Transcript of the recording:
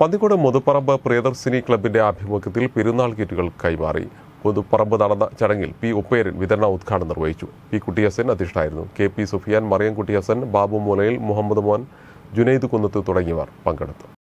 പന്തിക്കോട് മുതുപ്പറമ്പ് പ്രിയദർശിനി ക്ലബിന്റെ ആഭിമുഖ്യത്തിൽ പെരുന്നാൾ കിറ്റുകൾ കൈമാറി പുതുപ്പറമ്പ് നടന്ന ചടങ്ങിൽ പി ഉപ്പേരൻ വിതരണ ഉദ്ഘാടനം നിർവഹിച്ചു പി കുട്ടിയസൻ അധ്യക്ഷനായിരുന്നു കെ പി സുഫിയാൻ മറിയം കുട്ടിയസൻ ബാബു മൂലയിൽ മുഹമ്മദ് മോൻ ജുനൈദ് കുന്നത്ത് തുടങ്ങിയവർ പങ്കെടുത്തു